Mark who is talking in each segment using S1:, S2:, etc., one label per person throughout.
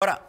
S1: Agora,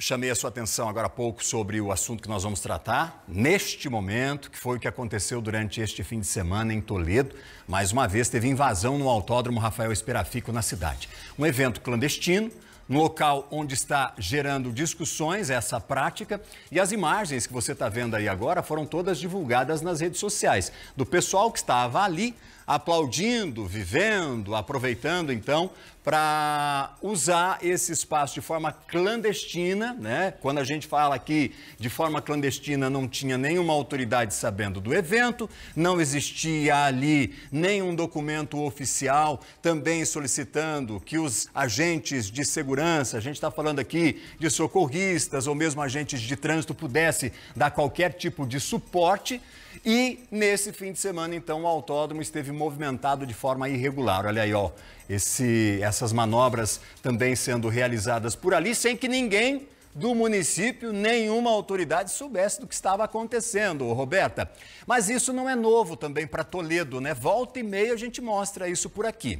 S1: chamei a sua atenção agora há pouco sobre o assunto que nós vamos tratar neste momento, que foi o que aconteceu durante este fim de semana em Toledo. Mais uma vez, teve invasão no Autódromo Rafael Esperafico na cidade. Um evento clandestino. No local onde está gerando discussões essa prática e as imagens que você está vendo aí agora foram todas divulgadas nas redes sociais do pessoal que estava ali aplaudindo, vivendo, aproveitando então para usar esse espaço de forma clandestina, né? Quando a gente fala aqui de forma clandestina, não tinha nenhuma autoridade sabendo do evento, não existia ali nenhum documento oficial também solicitando que os agentes de segurança, a gente está falando aqui de socorristas ou mesmo agentes de trânsito, pudesse dar qualquer tipo de suporte. E nesse fim de semana, então, o autódromo esteve movimentado de forma irregular. Olha aí, ó, esse essas manobras também sendo realizadas por ali, sem que ninguém do município, nenhuma autoridade soubesse do que estava acontecendo, Roberta. Mas isso não é novo também para Toledo, né? Volta e meia a gente mostra isso por aqui.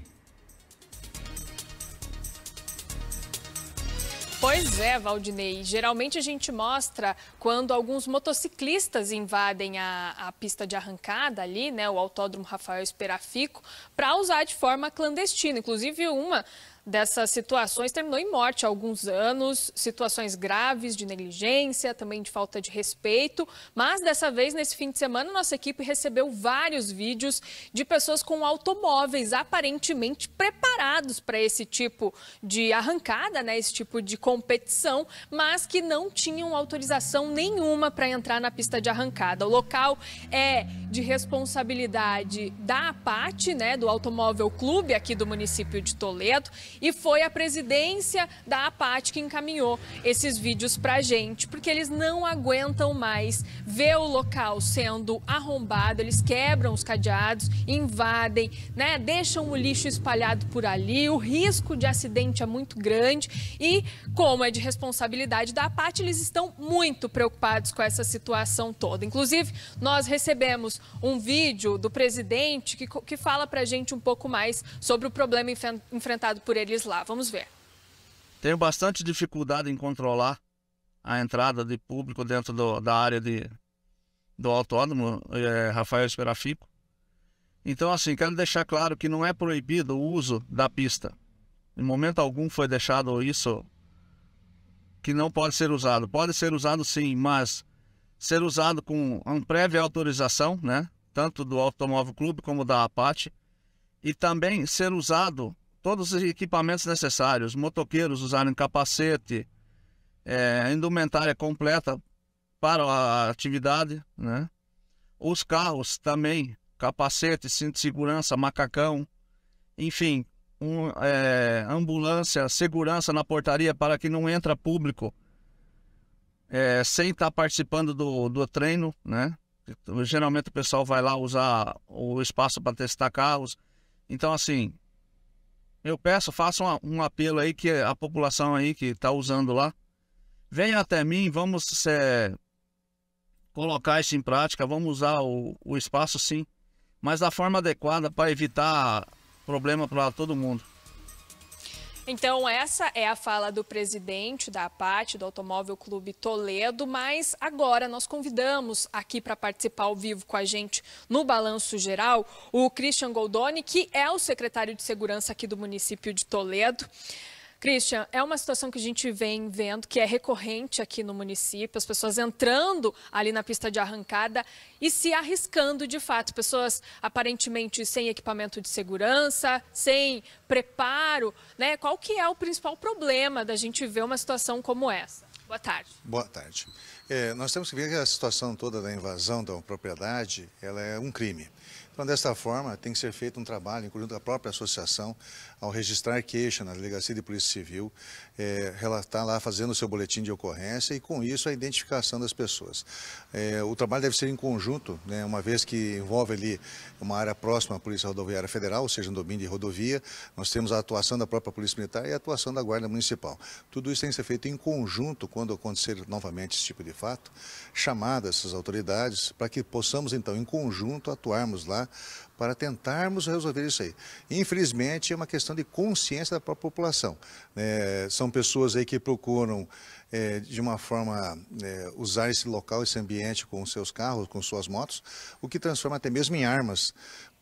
S2: Pois é, Valdinei. Geralmente a gente mostra quando alguns motociclistas invadem a, a pista de arrancada ali, né, o Autódromo Rafael Esperafico, para usar de forma clandestina. Inclusive, uma dessas situações terminou em morte há alguns anos, situações graves de negligência, também de falta de respeito. Mas dessa vez, nesse fim de semana, nossa equipe recebeu vários vídeos de pessoas com automóveis aparentemente preparados para esse tipo de arrancada, né, esse tipo de competição, mas que não tinham autorização nenhuma para entrar na pista de arrancada. O local é de responsabilidade da APAT, né, do Automóvel Clube aqui do município de Toledo. E foi a presidência da APAT que encaminhou esses vídeos para a gente, porque eles não aguentam mais ver o local sendo arrombado, eles quebram os cadeados, invadem, né, deixam o lixo espalhado por ali, o risco de acidente é muito grande e, como é de responsabilidade da APAT, eles estão muito preocupados com essa situação toda. Inclusive, nós recebemos um vídeo do presidente que, que fala para a gente um pouco mais sobre o problema enfrentado por ele lá. Vamos ver.
S3: Tenho bastante dificuldade em controlar a entrada de público dentro do, da área de, do autódromo, é, Rafael Esperafico. Então, assim, quero deixar claro que não é proibido o uso da pista. Em momento algum foi deixado isso que não pode ser usado. Pode ser usado sim, mas ser usado com uma prévia autorização, né? Tanto do Automóvel Clube como da APAT. E também ser usado todos os equipamentos necessários, motoqueiros usarem capacete, é, indumentária completa para a atividade, né? Os carros também, capacete, cinto de segurança, macacão, enfim, um, é, ambulância, segurança na portaria para que não entra público é, sem estar tá participando do, do treino, né? Geralmente o pessoal vai lá usar o espaço para testar carros. Então, assim, eu peço, faço um, um apelo aí que a população aí que está usando lá, venha até mim, vamos é, colocar isso em prática, vamos usar o, o espaço sim, mas da forma adequada para evitar problema para todo mundo.
S2: Então, essa é a fala do presidente da APAT, do Automóvel Clube Toledo, mas agora nós convidamos aqui para participar ao vivo com a gente no Balanço Geral o Christian Goldoni, que é o secretário de Segurança aqui do município de Toledo. Christian, é uma situação que a gente vem vendo, que é recorrente aqui no município, as pessoas entrando ali na pista de arrancada e se arriscando de fato. Pessoas aparentemente sem equipamento de segurança, sem preparo, né? Qual que é o principal problema da gente ver uma situação como essa? Boa tarde.
S4: Boa tarde. É, nós temos que ver que a situação toda da invasão da propriedade, ela é um crime. Então, desta forma, tem que ser feito um trabalho, incluindo a própria associação, ao registrar queixa na Delegacia de Polícia Civil é, relatar tá lá, fazendo o seu boletim de ocorrência e com isso a identificação das pessoas. É, o trabalho deve ser em conjunto, né, uma vez que envolve ali uma área próxima à Polícia Rodoviária Federal, ou seja, um domínio de rodovia, nós temos a atuação da própria Polícia Militar e a atuação da Guarda Municipal. Tudo isso tem que ser feito em conjunto quando acontecer novamente esse tipo de fato, chamadas essas autoridades para que possamos então em conjunto atuarmos lá para tentarmos resolver isso aí. Infelizmente, é uma questão de consciência da própria população. É, são pessoas aí que procuram, é, de uma forma, é, usar esse local, esse ambiente com seus carros, com suas motos, o que transforma até mesmo em armas,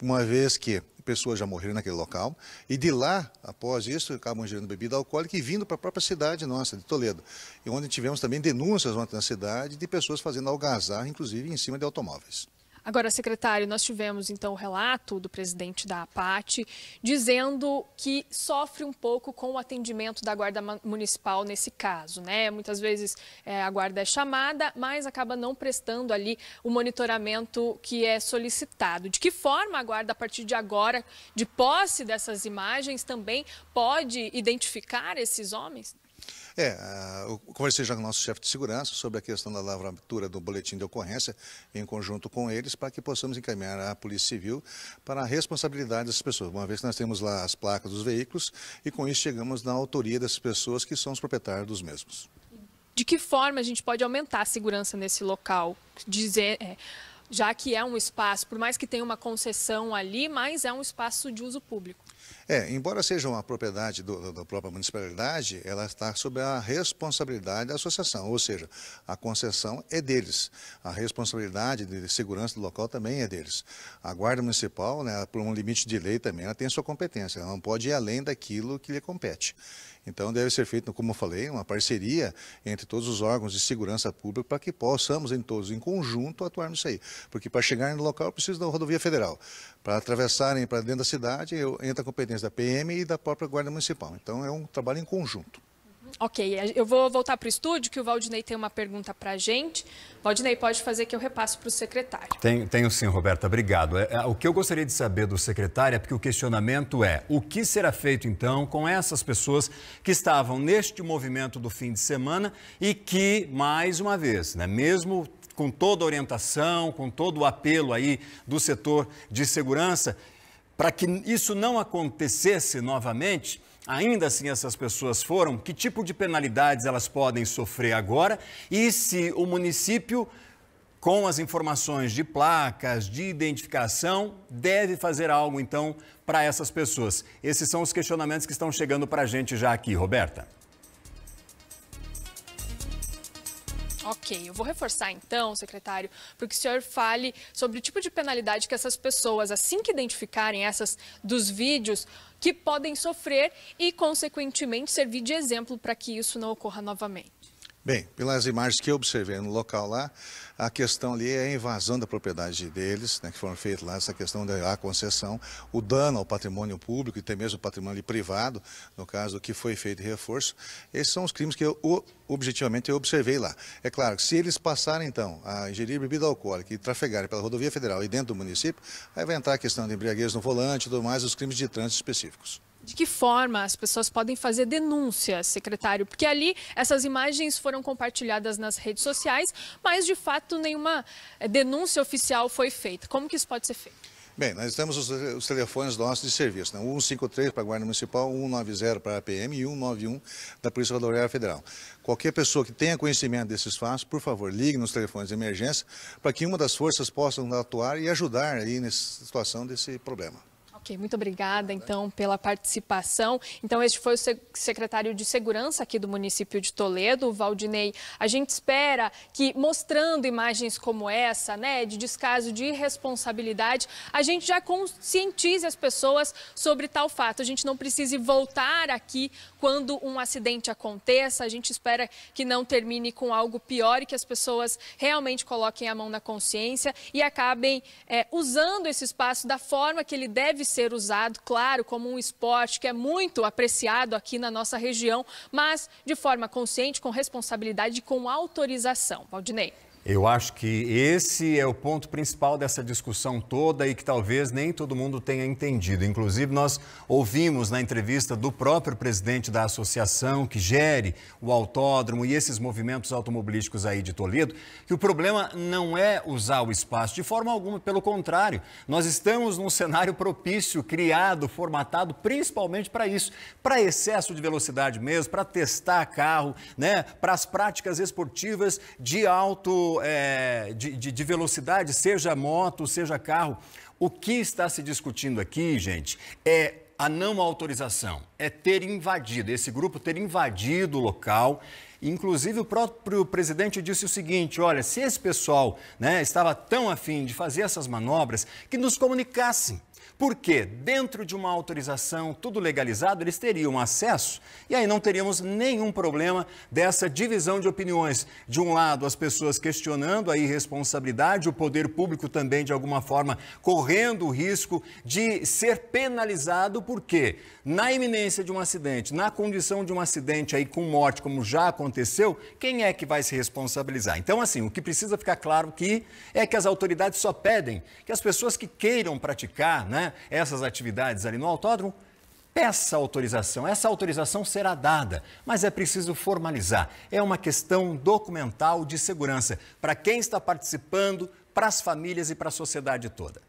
S4: uma vez que pessoas já morreram naquele local, e de lá, após isso, acabam gerando bebida alcoólica e vindo para a própria cidade nossa, de Toledo, e onde tivemos também denúncias ontem na cidade de pessoas fazendo algazarra, inclusive em cima de automóveis.
S2: Agora, secretário, nós tivemos então o relato do presidente da APAT dizendo que sofre um pouco com o atendimento da Guarda Municipal nesse caso, né? Muitas vezes é, a Guarda é chamada, mas acaba não prestando ali o monitoramento que é solicitado. De que forma a Guarda, a partir de agora, de posse dessas imagens, também pode identificar esses homens?
S4: É, ah, eu conversei já com o nosso chefe de segurança sobre a questão da lavratura do boletim de ocorrência, em conjunto com eles, para que possamos encaminhar a Polícia Civil para a responsabilidade dessas pessoas, uma vez que nós temos lá as placas dos veículos e com isso chegamos na autoria dessas pessoas que são os proprietários dos mesmos.
S2: De que forma a gente pode aumentar a segurança nesse local? Dizer. É já que é um espaço, por mais que tenha uma concessão ali, mas é um espaço de uso público.
S4: É, embora seja uma propriedade do, da própria municipalidade, ela está sob a responsabilidade da associação, ou seja, a concessão é deles. A responsabilidade de segurança do local também é deles. A Guarda Municipal, né, por um limite de lei também, ela tem sua competência, ela não pode ir além daquilo que lhe compete. Então, deve ser feito, como eu falei, uma parceria entre todos os órgãos de segurança pública para que possamos, em todos, em conjunto, atuar nisso aí. Porque para chegar no local, eu preciso da rodovia federal. Para atravessarem para dentro da cidade, entra a competência da PM e da própria Guarda Municipal. Então, é um trabalho em conjunto.
S2: Ok, eu vou voltar para o estúdio, que o Valdinei tem uma pergunta para a gente. Valdinei, pode fazer que eu repasso para o secretário.
S1: Tenho, tenho sim, Roberta, obrigado. É, é, o que eu gostaria de saber do secretário é porque o questionamento é o que será feito, então, com essas pessoas que estavam neste movimento do fim de semana e que, mais uma vez, né, mesmo com toda a orientação, com todo o apelo aí do setor de segurança, para que isso não acontecesse novamente ainda assim essas pessoas foram, que tipo de penalidades elas podem sofrer agora e se o município, com as informações de placas, de identificação, deve fazer algo então para essas pessoas. Esses são os questionamentos que estão chegando para a gente já aqui, Roberta.
S2: Ok, eu vou reforçar então, secretário, para que o senhor fale sobre o tipo de penalidade que essas pessoas, assim que identificarem essas dos vídeos, que podem sofrer e, consequentemente, servir de exemplo para que isso não ocorra novamente.
S4: Bem, pelas imagens que eu observei no local lá, a questão ali é a invasão da propriedade deles, né, que foram feitas lá, essa questão da concessão, o dano ao patrimônio público e até mesmo patrimônio privado, no caso do que foi feito reforço. Esses são os crimes que eu, objetivamente eu observei lá. É claro que se eles passarem, então, a ingerir bebida alcoólica e trafegarem pela rodovia federal e dentro do município, aí vai entrar a questão de embriaguez no volante e tudo mais, os crimes de trânsito específicos
S2: de que forma as pessoas podem fazer denúncias, secretário? Porque ali essas imagens foram compartilhadas nas redes sociais, mas de fato nenhuma eh, denúncia oficial foi feita. Como que isso pode ser feito?
S4: Bem, nós temos os, eh, os telefones nossos de serviço, né? 153 para a Guarda Municipal, 190 para a PM e 191 da Polícia Rodoviária Federal. Qualquer pessoa que tenha conhecimento desses fatos, por favor, ligue nos telefones de emergência para que uma das forças possa atuar e ajudar aí nessa situação desse problema.
S2: Ok, muito obrigada então pela participação. Então, este foi o secretário de Segurança aqui do município de Toledo, Valdinei. A gente espera que, mostrando imagens como essa, né, de descaso, de irresponsabilidade, a gente já conscientize as pessoas sobre tal fato. A gente não precise voltar aqui quando um acidente aconteça. A gente espera que não termine com algo pior e que as pessoas realmente coloquem a mão na consciência e acabem é, usando esse espaço da forma que ele deve ser usado, claro, como um esporte que é muito apreciado aqui na nossa região, mas de forma consciente, com responsabilidade e com autorização. Valdinei.
S1: Eu acho que esse é o ponto principal dessa discussão toda e que talvez nem todo mundo tenha entendido. Inclusive, nós ouvimos na entrevista do próprio presidente da associação que gere o autódromo e esses movimentos automobilísticos aí de Toledo, que o problema não é usar o espaço de forma alguma, pelo contrário, nós estamos num cenário propício, criado, formatado principalmente para isso, para excesso de velocidade mesmo, para testar carro, né, para as práticas esportivas de alto é, de, de, de velocidade, seja moto, seja carro. O que está se discutindo aqui, gente, é a não autorização, é ter invadido, esse grupo ter invadido o local Inclusive, o próprio presidente disse o seguinte: olha, se esse pessoal né, estava tão afim de fazer essas manobras, que nos comunicassem. Porque dentro de uma autorização, tudo legalizado, eles teriam acesso e aí não teríamos nenhum problema dessa divisão de opiniões. De um lado, as pessoas questionando a irresponsabilidade, o poder público também, de alguma forma, correndo o risco de ser penalizado, porque na iminência de um acidente, na condição de um acidente aí com morte, como já aconteceu, aconteceu, quem é que vai se responsabilizar? Então, assim, o que precisa ficar claro que é que as autoridades só pedem que as pessoas que queiram praticar né, essas atividades ali no autódromo peça autorização. Essa autorização será dada, mas é preciso formalizar. É uma questão documental de segurança para quem está participando, para as famílias e para a sociedade toda.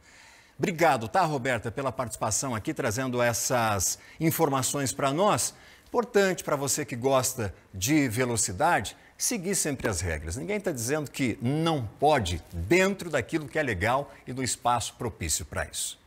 S1: Obrigado, tá, Roberta, pela participação aqui, trazendo essas informações para nós. Importante para você que gosta de velocidade, seguir sempre as regras. Ninguém está dizendo que não pode dentro daquilo que é legal e do espaço propício para isso.